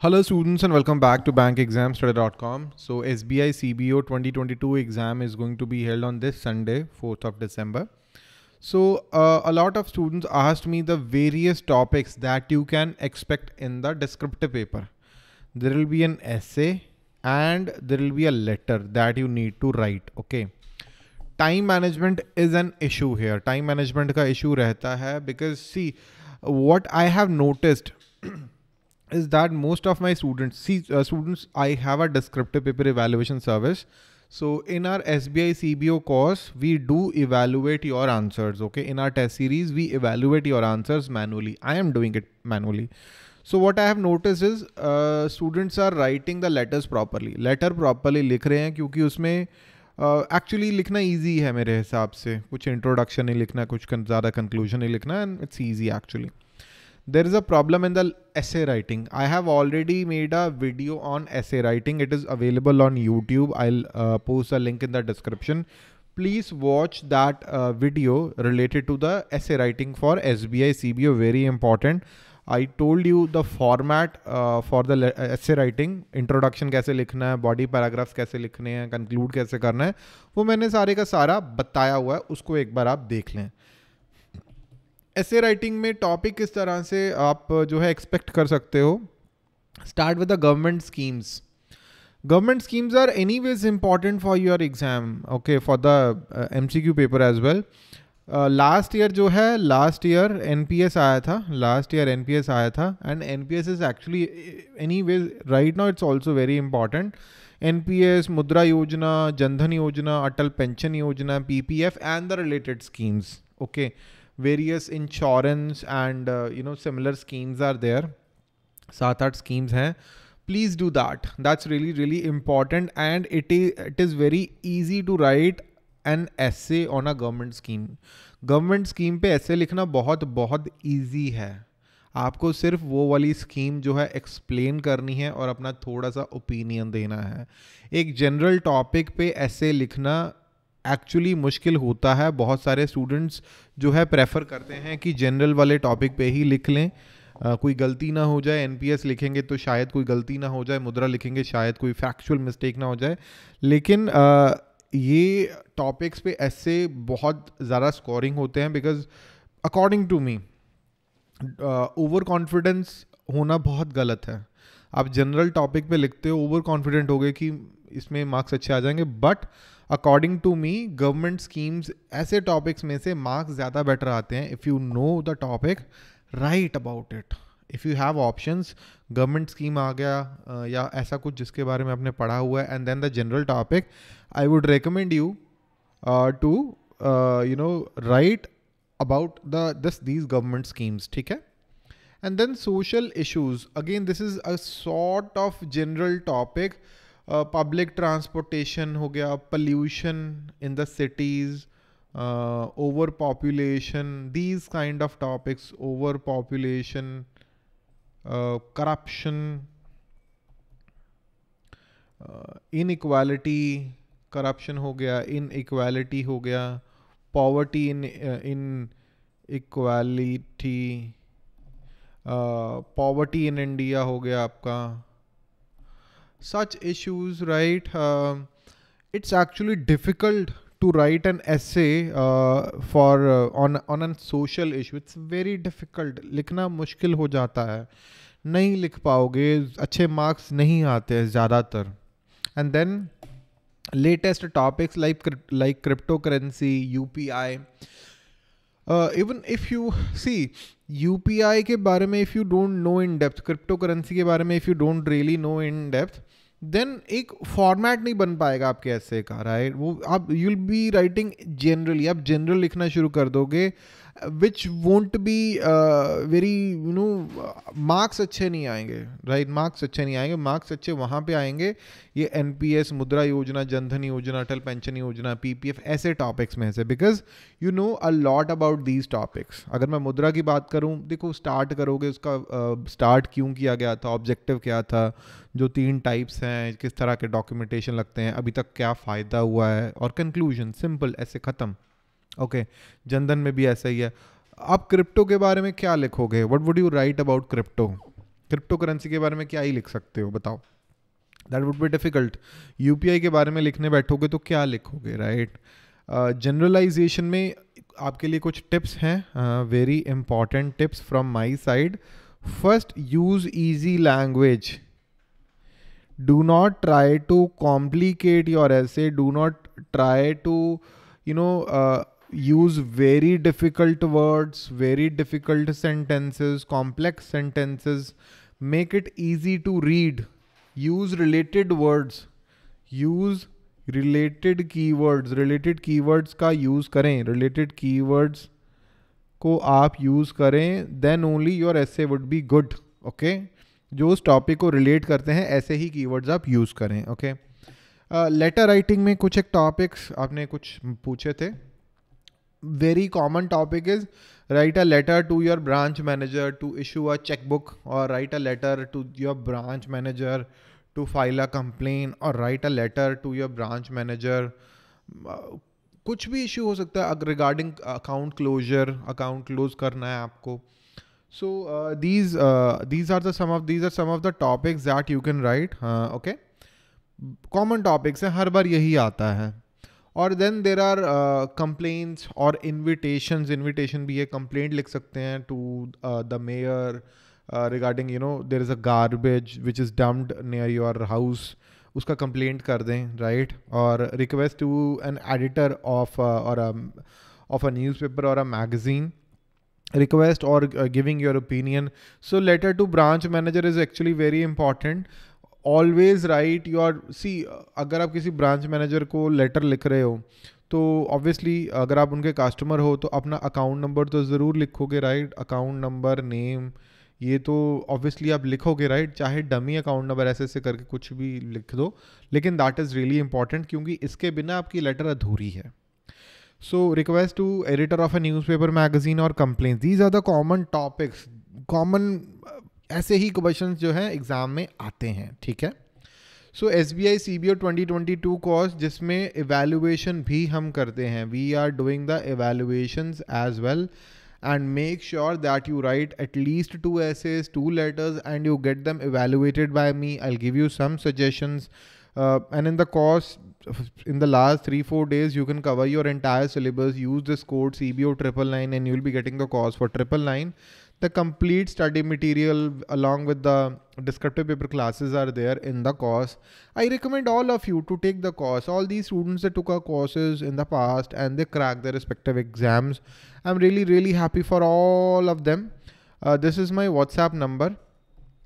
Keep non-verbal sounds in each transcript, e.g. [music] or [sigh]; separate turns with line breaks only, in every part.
Hello students and welcome back to bankexamstudy.com. So SBI CBO 2022 exam is going to be held on this Sunday, 4th of December. So uh, a lot of students asked me the various topics that you can expect in the descriptive paper. There will be an essay and there will be a letter that you need to write. Okay. Time management is an issue here. Time management ka issue rehta hai because see what I have noticed [clears throat] is that most of my students see uh, students i have a descriptive paper evaluation service so in our sbi cbo course we do evaluate your answers okay in our test series we evaluate your answers manually i am doing it manually so what i have noticed is uh, students are writing the letters properly letter properly लिख रहे हैं क्योंकि उसमें actually uh, लिखना easy है मेरे हिसाब से कुछ introduction नहीं लिखना कुछ ज़्यादा conclusion नहीं लिखना and it's easy actually. there is a problem in the essay writing. I have already made a video on essay writing. It is available on YouTube. I'll uh, post a link in the description. Please watch that uh, video related to the essay writing for SBI CBO. Very important. i told you the format uh, for the essay writing introduction kaise likhna hai body paragraphs kaise likhne hain conclude kaise karna hai wo maine sare ka sara bataya hua hai usko ek bar aap dekh लें ऐसे writing में topic किस तरह से आप जो है expect कर सकते हो start with the government schemes government schemes are anyways important for your exam okay for the M C Q paper as well last year जो है last year N P S आया था last year N P S आया था and N P S is actually anyways right now it's also very important N P S Mudra Yojana Jan Dhan Yojana Atal pension Yojana P P F and the related schemes okay okay. Various insurance and you know similar schemes are there सात आठ schemes हैं please do that that's really really important and it is it is very easy to write N S N a government scheme government scheme पर ऐसे लिखना बहुत बहुत easy है आपको सिर्फ वो वाली स्कीम जो है एक्सप्लेन करनी है और अपना थोड़ा सा ओपिनियन देना है एक जनरल टॉपिक पे ऐसे लिखना एक्चुअली मुश्किल होता है बहुत सारे स्टूडेंट्स जो है प्रेफर करते हैं कि जनरल वाले टॉपिक पे ही लिख लें आ, कोई गलती ना हो जाए एनपीएस लिखेंगे तो शायद कोई गलती ना हो जाए मुद्रा लिखेंगे शायद कोई फैक्चुअल मिस्टेक ना हो जाए लेकिन आ, ये टॉपिक्स पे ऐसे बहुत ज़्यादा स्कोरिंग होते हैं because according to me over confidence होना बहुत गलत है आप जनरल टॉपिक पे लिखते हो ओवर कॉन्फिडेंट हो गए कि इसमें मार्क्स अच्छे आ जाएंगे but according to me government schemes ऐसे टॉपिक्स में से मार्क्स ज़्यादा बेटर आते हैं if you know the topic right about it if you have options government scheme आ गया या ऐसा कुछ जिसके बारे में आपने पढ़ा हुआ है and then the general topic I would recommend you to you know write about the this these government schemes ठीक है and then social issues again this is a sort of general topic public uh, transportation हो गया pollution in the cities over population these kind of topics over population corruption inequality corruption हो गया inequality हो गया poverty in inequality poverty in India हो गया आपका such issues, right? Uh, it's actually difficult to write an essay uh, for uh, on on a social issue. It's very difficult. likhna mushkil ho jata hai nahi likh paoge acche marks nahi aate हैं ज़्यादातर and then latest topics like like crypto currency you even if you see U P I के बारे में if you don't know in depth crypto currency के बारे में if you don't really know in depth then एक format नहीं बन पाएगा आपके ऐसे का राइट वो आप you will be writing generally आप जनरल लिखना शुरू कर दोगे which won't be very you no marks अच्छे नहीं आएंगे राइट मार्क्स अच्छे नहीं आएंगे मार्क्स अच्छे वहाँ पे आएंगे ये N P S Mudra Yojana Jan Dhan Yojana Atal pension Yojana P P F ऐसे टॉपिक्स में से because you know a lot about these topics अगर मैं मुद्रा की बात करूँ देखो स्टार्ट करोगे उसका स्टार्ट uh, क्यों किया गया था ऑब्जेक्टिव क्या था जो तीन टाइप्स हैं किस तरह के डॉक्यूमेंटेशन लगते हैं अभी तक क्या फ़ायदा हुआ है और कंक्लूजन सिंपल ऐसे ख़त्म ओके जनधन में भी ऐसा ही है आप क्रिप्टो के बारे में क्या लिखोगे what would you write about crypto crypto currency के बारे में क्या ही लिख सकते हो बताओ that would be difficult you के बारे में लिखने बैठोगे तो क्या लिखोगे राइट जनरलाइजेशन uh, में आपके लिए कुछ टिप्स हैं very important tips from my side first use easy language do not try to complicate your ऐसे do not try to you know use very difficult words, very difficult sentences, complex sentences. Make it easy to read. Use related words. Use related keywords. Related keywords ka use करें. Related keywords ko aap use करें. Then only your essay would be good. Okay? जो उस topic को relate करते हैं ऐसे ही keywords आप यूज़ करें ओके लेटर राइटिंग में कुछ एक टॉपिक्स आपने कुछ पूछे थे very common topic is write a letter to your branch manager to issue a checkbook or write a letter to your branch manager to file a complaint or write a letter to your branch manager कुछ भी issue हो सकता है regarding account closure account close करना है आपको so these these are the some of these are some of the topics that you can write okay common topics हैं हर बार यही आता है और देन देर आर कंप्लेंट्स और इन्विटेशन इन्विटेशन भी है कंप्लेंट लिख सकते हैं to the mayor regarding you know there is a garbage which is dumped near your house उसका कंप्लेंट कर दें राइट और request to an editor of और ऑफ अ न्यूज़पेपर और अ मैगज़ीन रिक्वेस्ट और giving your opinion so letter to branch manager is actually very important always write your see अगर आप किसी ब्रांच मैनेजर को लेटर लिख रहे हो तो ऑब्वियसली अगर आप उनके कस्टमर हो तो अपना अकाउंट नंबर तो ज़रूर लिखोगे राइट अकाउंट नंबर नेम ये तो ऑब्वियसली आप लिखोगे राइट चाहे डमी अकाउंट नंबर ऐसे ऐसे करके कुछ भी लिख दो लेकिन दैट इज़ रियली इंपॉर्टेंट क्योंकि इसके बिना आपकी लेटर अधूरी है so request to editor of a newspaper magazine और complain these are the common topics common ऐसे ही क्वेश्चन जो है एग्ज़ाम में आते हैं ठीक है so S B I C B O twenty twenty two course जिसमें इवेल्युएशन भी हम करते हैं we are doing the evaluation as well and make sure that you write at least two essays two letters and you get them evaluated by me I give you some suggestions and in the course three four days you can cover your entire syllabus use this course C B O triple nine and you will be getting the course for triple nine the complete study material along with the descriptive paper classes are there in the course. I recommend all of you to take the course. All these students that took our courses in the past and they cracked their respective exams. I'm really, really happy for all of them. Uh, this is my WhatsApp number.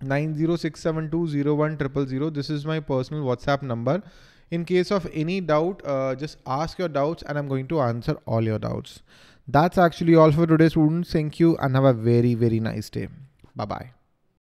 906720100. This is my personal WhatsApp number. In case of any doubt, uh, just ask your doubts and I'm going to answer all your doubts. That's actually all for today, students. Thank you and have a very, very nice day. Bye bye.